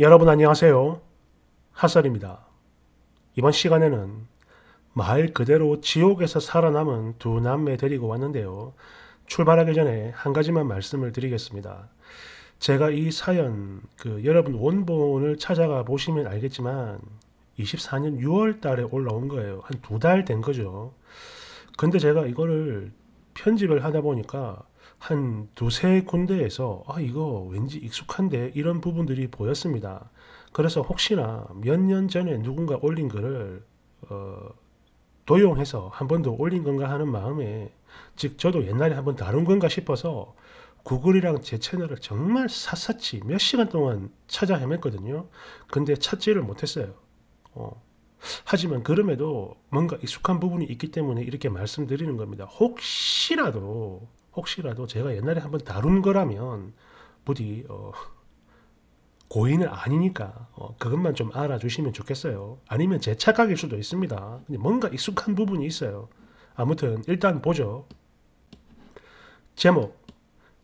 여러분 안녕하세요. 하설입니다. 이번 시간에는 말 그대로 지옥에서 살아남은 두 남매 데리고 왔는데요. 출발하기 전에 한 가지만 말씀을 드리겠습니다. 제가 이 사연, 그 여러분 원본을 찾아가 보시면 알겠지만 24년 6월 달에 올라온 거예요. 한 두 달 된 거죠. 근데 제가 이거를 편집을 하다 보니까 한 두세 군데에서 아 이거 왠지 익숙한데 이런 부분들이 보였습니다. 그래서 혹시나 몇 년 전에 누군가 올린 글을 어, 도용해서 한 번 더 올린 건가 하는 마음에 즉 저도 옛날에 한 번 다룬 건가 싶어서 구글이랑 제 채널을 정말 샅샅이 몇 시간 동안 찾아 헤맸거든요. 근데 찾지를 못했어요. 어. 하지만 그럼에도 뭔가 익숙한 부분이 있기 때문에 이렇게 말씀드리는 겁니다. 혹시라도 혹시라도 제가 옛날에 한번 다룬 거라면 부디 어, 고인은 아니니까 어, 그것만 좀 알아주시면 좋겠어요. 아니면 제 착각일 수도 있습니다. 뭔가 익숙한 부분이 있어요. 아무튼 일단 보죠. 제목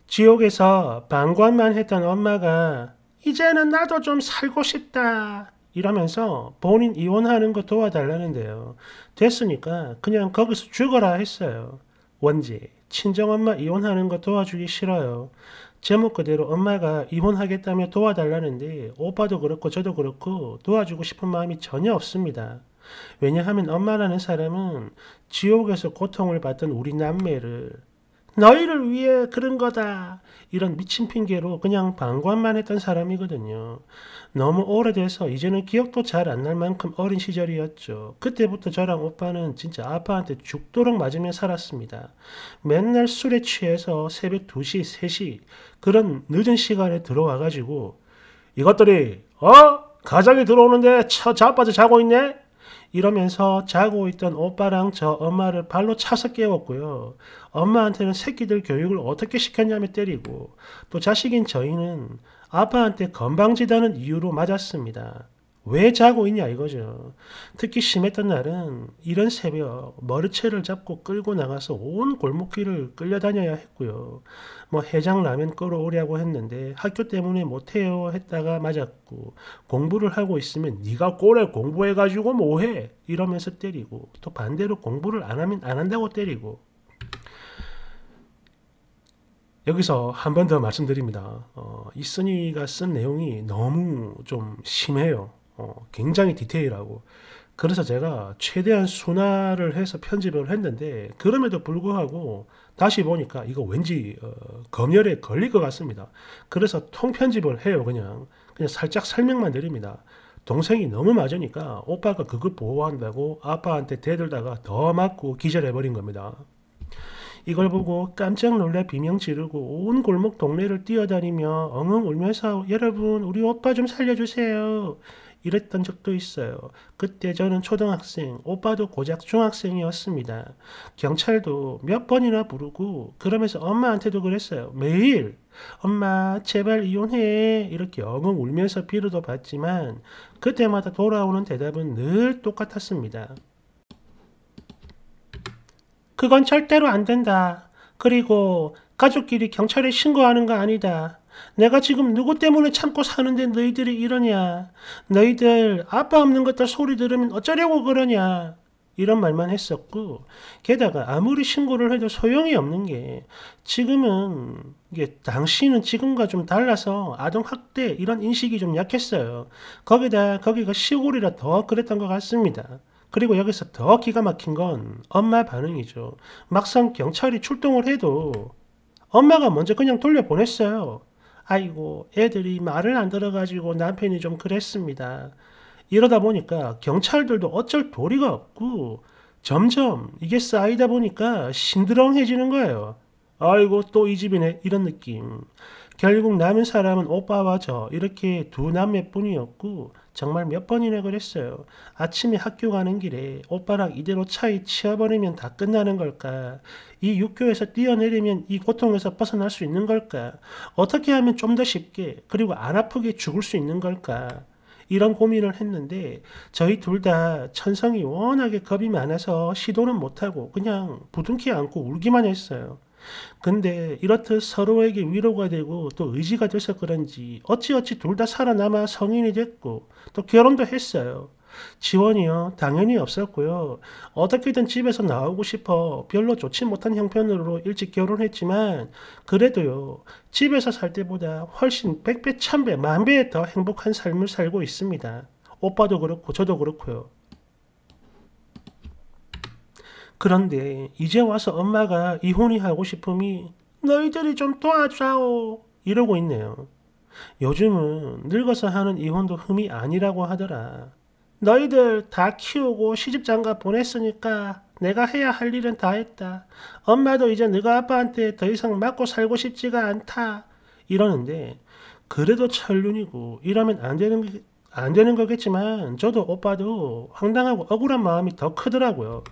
지옥에서 방관만 했던 엄마가 이제는 나도 좀 살고 싶다 이러면서 본인 이혼하는 거 도와달라는데요. 됐으니까 그냥 거기서 죽어라 했어요. 원지 친정엄마 이혼하는 거 도와주기 싫어요. 제목 그대로 엄마가 이혼하겠다며 도와달라는데 오빠도 그렇고 저도 그렇고 도와주고 싶은 마음이 전혀 없습니다. 왜냐하면 엄마라는 사람은 지옥에서 고통을 받던 우리 남매를 너희를 위해 그런 거다. 이런 미친 핑계로 그냥 방관만 했던 사람이거든요. 너무 오래돼서 이제는 기억도 잘 안 날 만큼 어린 시절이었죠. 그때부터 저랑 오빠는 진짜 아빠한테 죽도록 맞으며 살았습니다. 맨날 술에 취해서 새벽 2시, 3시 그런 늦은 시간에 들어와가지고 이것들이 어? 가장이 들어오는데 처, 자빠져 자고 있네? 이러면서 자고 있던 오빠랑 저 엄마를 발로 차서 깨웠고요. 엄마한테는 새끼들 교육을 어떻게 시켰냐며 때리고 또 자식인 저희는 아빠한테 건방지다는 이유로 맞았습니다. 왜 자고 있냐 이거죠. 특히 심했던 날은 이런 새벽 머리채를 잡고 끌고 나가서 온 골목길을 끌려다녀야 했고요. 뭐 해장 라면 끌어오려고 했는데 학교 때문에 못해요 했다가 맞았고 공부를 하고 있으면 네가 꼴에 공부해가지고 뭐해 이러면서 때리고 또 반대로 공부를 안 하면 안 한다고 때리고 여기서 한 번 더 말씀드립니다. 어, 이선희가 쓴 내용이 너무 좀 심해요. 어, 굉장히 디테일하고 그래서 제가 최대한 순화를 해서 편집을 했는데 그럼에도 불구하고 다시 보니까 이거 왠지 어, 검열에 걸릴 것 같습니다. 그래서 통편집을 해요. 그냥 그냥 살짝 설명만 드립니다. 동생이 너무 맞으니까 오빠가 그걸 보호한다고 아빠한테 대들다가 더 맞고 기절해버린 겁니다. 이걸 보고 깜짝 놀래 비명 지르고 온 골목 동네를 뛰어다니며 엉엉 울면서 여러분 우리 오빠 좀 살려주세요. 이랬던 적도 있어요. 그때 저는 초등학생, 오빠도 고작 중학생이었습니다. 경찰도 몇 번이나 부르고 그러면서 엄마한테도 그랬어요. 매일 엄마 제발 이혼해 이렇게 엉엉 울면서 비로도 봤지만 그때마다 돌아오는 대답은 늘 똑같았습니다. 그건 절대로 안 된다. 그리고 가족끼리 경찰에 신고하는 거 아니다. 내가 지금 누구 때문에 참고 사는데 너희들이 이러냐. 너희들 아빠 없는 것들 소리 들으면 어쩌려고 그러냐. 이런 말만 했었고, 게다가 아무리 신고를 해도 소용이 없는 게, 지금은, 이게, 당신은 지금과 좀 달라서 아동학대, 이런 인식이 좀 약했어요. 거기다, 거기가 시골이라 더 그랬던 것 같습니다. 그리고 여기서 더 기가 막힌 건 엄마 반응이죠. 막상 경찰이 출동을 해도 엄마가 먼저 그냥 돌려보냈어요. 아이고 애들이 말을 안 들어가지고 남편이 좀 그랬습니다. 이러다 보니까 경찰들도 어쩔 도리가 없고 점점 이게 쌓이다 보니까 신드렁해지는 거예요. 아이고 또 이 집이네 이런 느낌. 결국 남은 사람은 오빠와 저 이렇게 두 남매뿐이었고 정말 몇 번이나 그랬어요. 아침에 학교 가는 길에 오빠랑 이대로 차에 치여버리면 다 끝나는 걸까? 이 육교에서 뛰어내리면 이 고통에서 벗어날 수 있는 걸까? 어떻게 하면 좀 더 쉽게 그리고 안 아프게 죽을 수 있는 걸까? 이런 고민을 했는데 저희 둘 다 천성이 워낙에 겁이 많아서 시도는 못하고 그냥 부둥켜 안고 울기만 했어요. 근데 이렇듯 서로에게 위로가 되고 또 의지가 돼서 그런지 어찌어찌 둘 다 살아남아 성인이 됐고 또 결혼도 했어요. 지원이요? 당연히 없었고요. 어떻게든 집에서 나오고 싶어 별로 좋지 못한 형편으로 일찍 결혼했지만 그래도요. 집에서 살 때보다 훨씬 백배천배 만배 더 행복한 삶을 살고 있습니다. 오빠도 그렇고 저도 그렇고요. 그런데 이제 와서 엄마가 이혼이 하고 싶음이 너희들이 좀 도와줘오 이러고 있네요. 요즘은 늙어서 하는 이혼도 흠이 아니라고 하더라. 너희들 다 키우고 시집장가 보냈으니까 내가 해야 할 일은 다 했다. 엄마도 이제 네가 아빠한테 더 이상 맞고 살고 싶지가 않다. 이러는데 그래도 철륜이고 이러면 안 되는 안 되는 거겠지만 저도 오빠도 황당하고 억울한 마음이 더 크더라고요.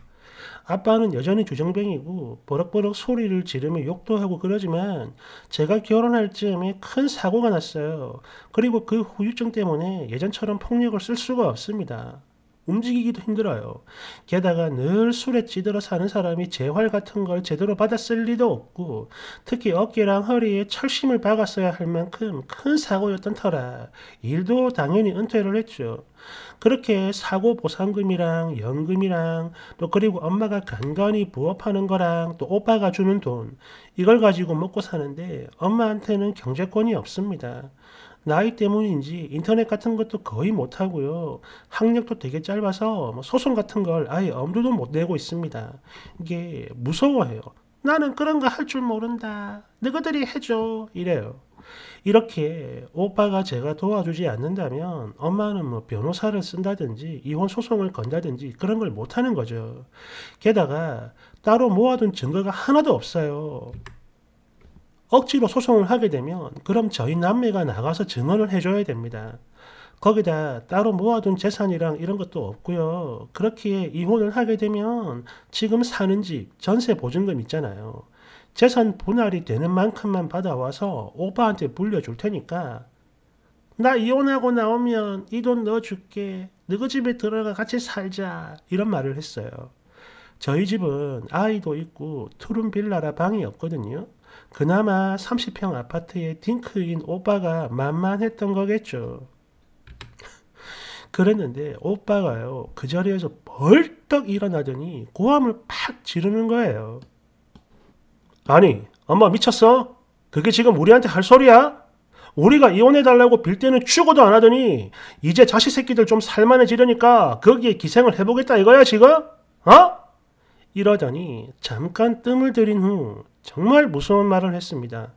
아빠는 여전히 조정뱅이고 버럭버럭 소리를 지르며 욕도 하고 그러지만 제가 결혼할 즈음에 큰 사고가 났어요. 그리고 그 후유증 때문에 예전처럼 폭력을 쓸 수가 없습니다. 움직이기도 힘들어요. 게다가 늘 술에 찌들어 사는 사람이 재활 같은 걸 제대로 받았을 리도 없고 특히 어깨랑 허리에 철심을 박았어야 할 만큼 큰 사고였던 터라 일도 당연히 은퇴를 했죠. 그렇게 사고 보상금이랑 연금이랑 또 그리고 엄마가 간간히 부업하는 거랑 또 오빠가 주는 돈 이걸 가지고 먹고 사는데 엄마한테는 경제권이 없습니다. 나이 때문인지 인터넷 같은 것도 거의 못하고요. 학력도 되게 짧아서 뭐 소송 같은 걸 아예 엄두도 못 내고 있습니다. 이게 무서워해요. 나는 그런 거 할 줄 모른다. 너희들이 해줘. 이래요. 이렇게 오빠가 제가 도와주지 않는다면 엄마는 뭐 변호사를 쓴다든지 이혼 소송을 건다든지 그런 걸 못하는 거죠. 게다가 따로 모아둔 증거가 하나도 없어요. 억지로 소송을 하게 되면 그럼 저희 남매가 나가서 증언을 해줘야 됩니다. 거기다 따로 모아둔 재산이랑 이런 것도 없고요. 그렇기에 이혼을 하게 되면 지금 사는 집 전세 보증금 있잖아요. 재산 분할이 되는 만큼만 받아와서 오빠한테 불려줄 테니까 나 이혼하고 나오면 이 돈 넣어줄게. 너희 집에 들어가 같이 살자. 이런 말을 했어요. 저희 집은 아이도 있고 투룸 빌라라 방이 없거든요. 그나마 30평 아파트의 딩크인 오빠가 만만했던 거겠죠. 그랬는데 오빠가요 그 자리에서 벌떡 일어나더니 고함을 팍 지르는 거예요. 아니 엄마 미쳤어? 그게 지금 우리한테 할 소리야? 우리가 이혼해달라고 빌 때는 추고도 안 하더니 이제 자식 새끼들 좀 살만해지려니까 거기에 기생을 해보겠다 이거야 지금? 어? 이러더니 잠깐 뜸을 들인 후 정말 무서운 말을 했습니다.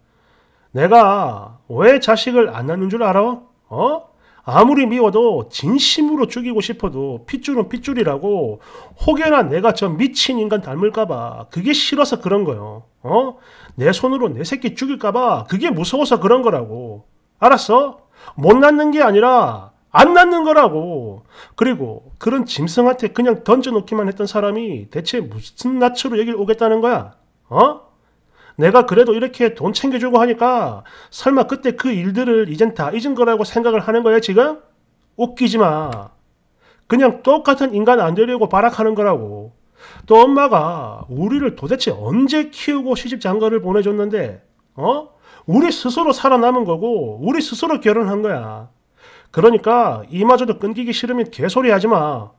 내가 왜 자식을 안 낳는 줄 알아? 어? 아무리 미워도 진심으로 죽이고 싶어도 핏줄은 핏줄이라고 혹여나 내가 저 미친 인간 닮을까봐 그게 싫어서 그런 거요. 어? 내 손으로 내 새끼 죽일까봐 그게 무서워서 그런 거라고. 알았어? 못 낳는 게 아니라 안 낳는 거라고. 그리고 그런 짐승한테 그냥 던져놓기만 했던 사람이 대체 무슨 낯으로 여길 오겠다는 거야? 어? 내가 그래도 이렇게 돈 챙겨주고 하니까 설마 그때 그 일들을 이젠 다 잊은 거라고 생각을 하는 거야 지금? 웃기지 마. 그냥 똑같은 인간 안 되려고 발악하는 거라고. 또 엄마가 우리를 도대체 언제 키우고 시집 장가를 보내줬는데, 어? 우리 스스로 살아남은 거고, 우리 스스로 결혼한 거야. 그러니까 이마저도 끊기기 싫으면 개소리 하지 마.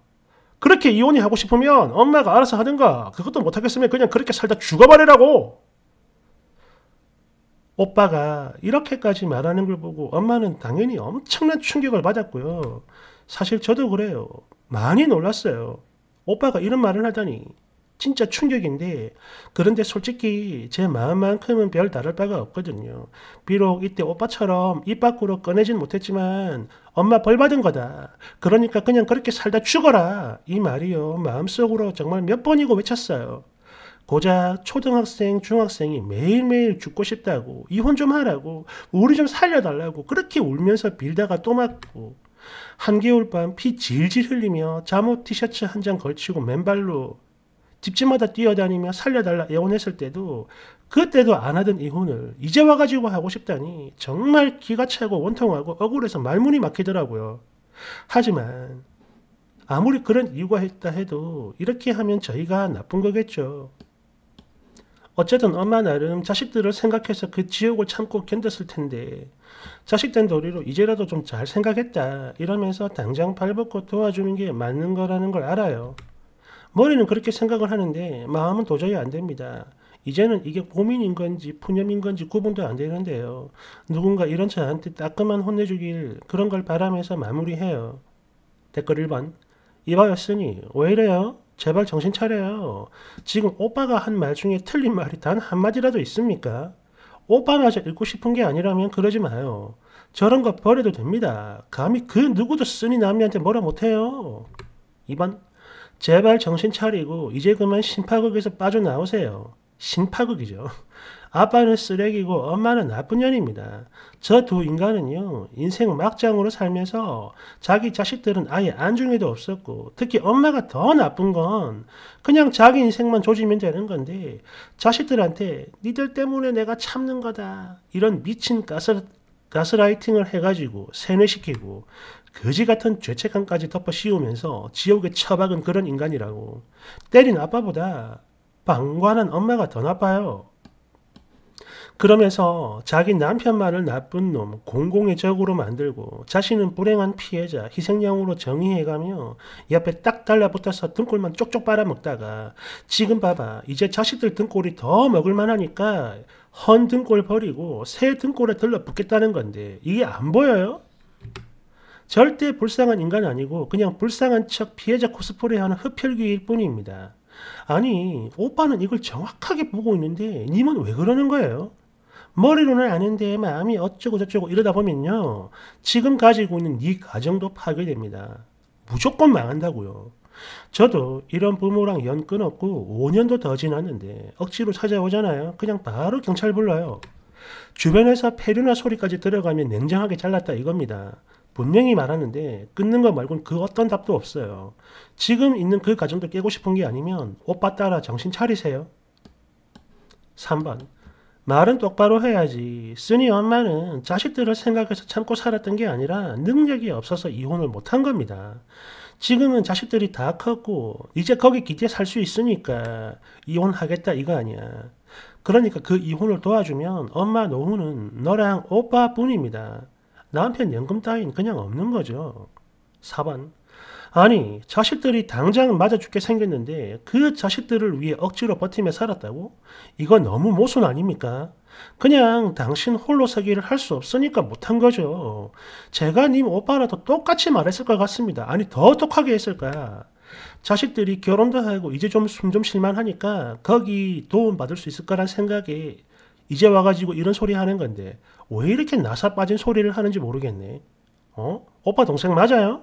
그렇게 이혼이 하고 싶으면 엄마가 알아서 하든가 그것도 못하겠으면 그냥 그렇게 살다 죽어버리라고. 오빠가 이렇게까지 말하는 걸 보고 엄마는 당연히 엄청난 충격을 받았고요. 사실 저도 그래요. 많이 놀랐어요. 오빠가 이런 말을 하다니. 진짜 충격인데 그런데 솔직히 제 마음만큼은 별 다를 바가 없거든요. 비록 이때 오빠처럼 입 밖으로 꺼내진 못했지만 엄마 벌 받은 거다. 그러니까 그냥 그렇게 살다 죽어라. 이 말이요. 마음속으로 정말 몇 번이고 외쳤어요. 고작 초등학생, 중학생이 매일매일 죽고 싶다고 이혼 좀 하라고 우리 좀 살려달라고 그렇게 울면서 빌다가 또 맞고 한겨울 밤 피 질질 흘리며 잠옷 티셔츠 한 장 걸치고 맨발로 집집마다 뛰어다니며 살려달라 애원했을 때도 그때도 안 하던 이혼을 이제 와가지고 하고 싶다니 정말 기가 차고 원통하고 억울해서 말문이 막히더라고요. 하지만 아무리 그런 이유가 있다 해도 이렇게 하면 저희가 나쁜 거겠죠. 어쨌든 엄마 나름 자식들을 생각해서 그 지옥을 참고 견뎠을 텐데 자식된 도리로 이제라도 좀 잘 생각했다 이러면서 당장 발벗고 도와주는 게 맞는 거라는 걸 알아요. 머리는 그렇게 생각을 하는데 마음은 도저히 안 됩니다. 이제는 이게 고민인 건지 푸념인 건지 구분도 안 되는데요. 누군가 이런 저한테 따끔한 혼내주길 그런 걸 바라면서 마무리해요. 댓글 1번 이봐였으니 왜 이래요? 제발 정신 차려요. 지금 오빠가 한 말 중에 틀린 말이 단 한마디라도 있습니까? 오빠마저 읽고 싶은 게 아니라면 그러지 마요. 저런 거 버려도 됩니다. 감히 그 누구도 쓰니 남이한테 뭐라 못해요. 2번 제발 정신 차리고 이제 그만 신파극에서 빠져나오세요. 신파극이죠. 아빠는 쓰레기고 엄마는 나쁜 년입니다. 저 두 인간은요, 인생 막장으로 살면서 자기 자식들은 아예 안중에도 없었고, 특히 엄마가 더 나쁜 건 그냥 자기 인생만 조지면 되는 건데, 자식들한테 니들 때문에 내가 참는 거다. 이런 미친 가스, 가스라이팅을 해가지고 세뇌시키고, 거지 같은 죄책감까지 덮어 씌우면서 지옥에 처박은 그런 인간이라고. 때린 아빠보다 방관한 엄마가 더 나빠요. 그러면서 자기 남편만을 나쁜 놈, 공공의 적으로 만들고 자신은 불행한 피해자, 희생양으로 정의해가며 옆에 딱 달라붙어서 등골만 쪽쪽 빨아먹다가 지금 봐봐, 이제 자식들 등골이 더 먹을만하니까 헌 등골 버리고 새 등골에 들러붙겠다는 건데 이게 안 보여요? 절대 불쌍한 인간은 아니고 그냥 불쌍한 척 피해자 코스프레하는 흡혈귀일 뿐입니다. 아니 오빠는 이걸 정확하게 보고 있는데 님은 왜 그러는 거예요? 머리로는 아는데 마음이 어쩌고 저쩌고 이러다 보면요 지금 가지고 있는 네 가정도 파괴됩니다. 무조건 망한다고요. 저도 이런 부모랑 연 끊었고 5년도 더 지났는데 억지로 찾아오잖아요. 그냥 바로 경찰 불러요. 주변에서 폐류나 소리까지 들어가면 냉정하게 잘났다 이겁니다. 분명히 말하는데 끊는 것 말고는 그 어떤 답도 없어요. 지금 있는 그 가정도 깨고 싶은 게 아니면 오빠 따라 정신 차리세요. 3번 말은 똑바로 해야지. 쓰니 엄마는 자식들을 생각해서 참고 살았던 게 아니라 능력이 없어서 이혼을 못한 겁니다. 지금은 자식들이 다 컸고 이제 거기 기대 살 수 있으니까 이혼하겠다 이거 아니야. 그러니까 그 이혼을 도와주면 엄마 노후는 너랑 오빠뿐입니다. 남편 연금 따윈 그냥 없는 거죠. 4번. 아니, 자식들이 당장 맞아 죽게 생겼는데 그 자식들을 위해 억지로 버티며 살았다고? 이건 너무 모순 아닙니까? 그냥 당신 홀로 서기를 할 수 없으니까 못한 거죠. 제가 님 오빠라도 똑같이 말했을 것 같습니다. 아니, 더똑하게 했을 거야. 자식들이 결혼도 하고 이제 좀 숨 좀 쉴만 하니까 거기 도움받을 수 있을 거란 생각에 이제 와가지고 이런 소리 하는 건데 왜 이렇게 나사 빠진 소리를 하는지 모르겠네. 어? 오빠 동생 맞아요?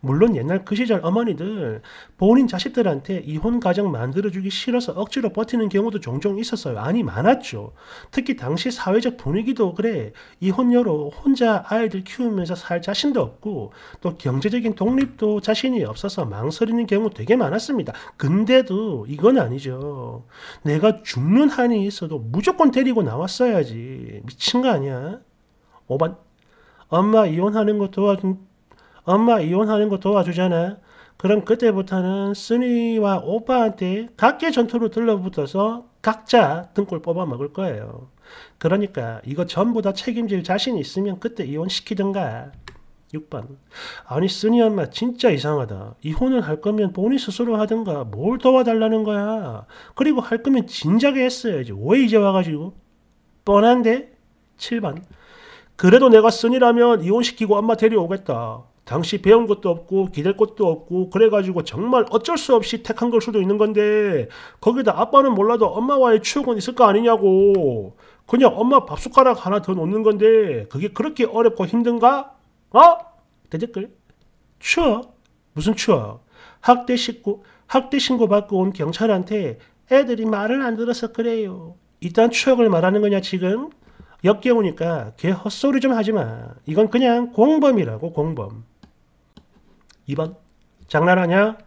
물론 옛날 그 시절 어머니들 본인 자식들한테 이혼 가정 만들어주기 싫어서 억지로 버티는 경우도 종종 있었어요. 아니 많았죠. 특히 당시 사회적 분위기도 그래 이혼녀로 혼자 아이들 키우면서 살 자신도 없고 또 경제적인 독립도 자신이 없어서 망설이는 경우 되게 많았습니다. 근데도 이건 아니죠. 내가 죽는 한이 있어도 무조건 데리고 나왔어야지. 미친 거 아니야? 5반 엄마 이혼하는 거 도와준, 엄마 이혼하는 거 도와주잖아. 그럼 그때부터는 순이와 오빠한테 각계 전투로 들러붙어서 각자 등골 뽑아 먹을 거예요. 그러니까 이거 전부 다 책임질 자신이 있으면 그때 이혼시키든가. 6번. 아니 순이 엄마 진짜 이상하다. 이혼을 할 거면 본인 스스로 하든가 뭘 도와달라는 거야. 그리고 할 거면 진작에 했어야지. 왜 이제 와가지고? 뻔한데? 7번. 그래도 내가 순이라면 이혼시키고 엄마 데려오겠다. 당시 배운 것도 없고 기댈 것도 없고 그래가지고 정말 어쩔 수 없이 택한 걸 수도 있는 건데 거기다 아빠는 몰라도 엄마와의 추억은 있을 거 아니냐고 그냥 엄마 밥 숟가락 하나 더 놓는 건데 그게 그렇게 어렵고 힘든가? 어? 대댓글 추억? 무슨 추억? 학대 신고 학대 신고 받고 온 경찰한테 애들이 말을 안 들어서 그래요. 일단 추억을 말하는 거냐 지금? 역겨우니까 개 헛소리 좀 하지 마. 이건 그냥 공범이라고 공범. 2번 장난하냐?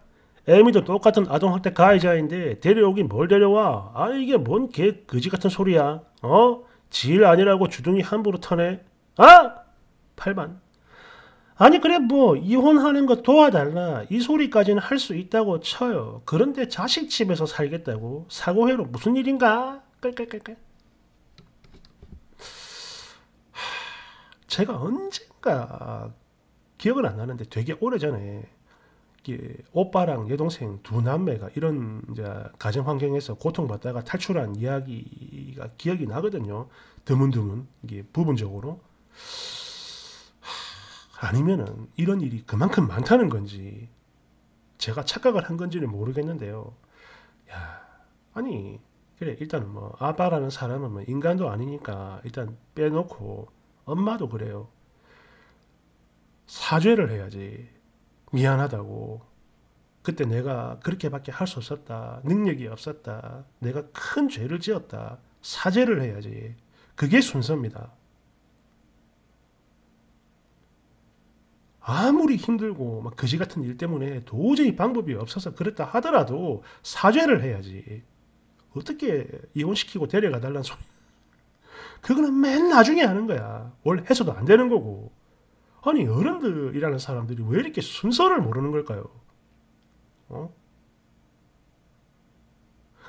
에미도 똑같은 아동학대 가해자인데 데려오긴 뭘 데려와? 아 이게 뭔개 그지 같은 소리야 어? 질 아니라고 주둥이 함부로 터네 아! 8번 아니 그래 뭐 이혼하는 거 도와달라 이 소리까지는 할 수 있다고 쳐요 그런데 자식 집에서 살겠다고 사고회로 무슨 일인가? 깔깔깔깔 제가 언젠가 기억은 안 나는데 되게 오래전에 오빠랑 여동생 두 남매가 이런 이제 가정 환경에서 고통받다가 탈출한 이야기가 기억이 나거든요. 드문드문 이게 부분적으로 아니면은 이런 일이 그만큼 많다는 건지 제가 착각을 한 건지는 모르겠는데요. 야 아니 그래 일단 뭐 아빠라는 사람은 뭐 인간도 아니니까 일단 빼놓고 엄마도 그래요. 사죄를 해야지. 미안하다고. 그때 내가 그렇게밖에 할 수 없었다. 능력이 없었다. 내가 큰 죄를 지었다. 사죄를 해야지. 그게 순서입니다. 아무리 힘들고 막 거지 같은 일 때문에 도저히 방법이 없어서 그랬다 하더라도 사죄를 해야지. 어떻게 이혼시키고 데려가 달라는 소리. 그거는 맨 나중에 하는 거야. 원래 해서도 안 되는 거고. 아니 어른들이라는 사람들이 왜 이렇게 순서를 모르는 걸까요? 어?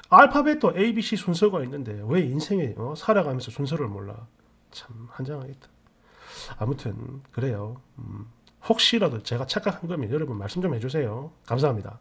알파벳도 A, B, C 순서가 있는데 왜 인생에 어? 살아가면서 순서를 몰라? 참 한장하겠다. 아무튼 그래요. 음, 혹시라도 제가 착각한 거면 여러분 말씀 좀 해주세요. 감사합니다.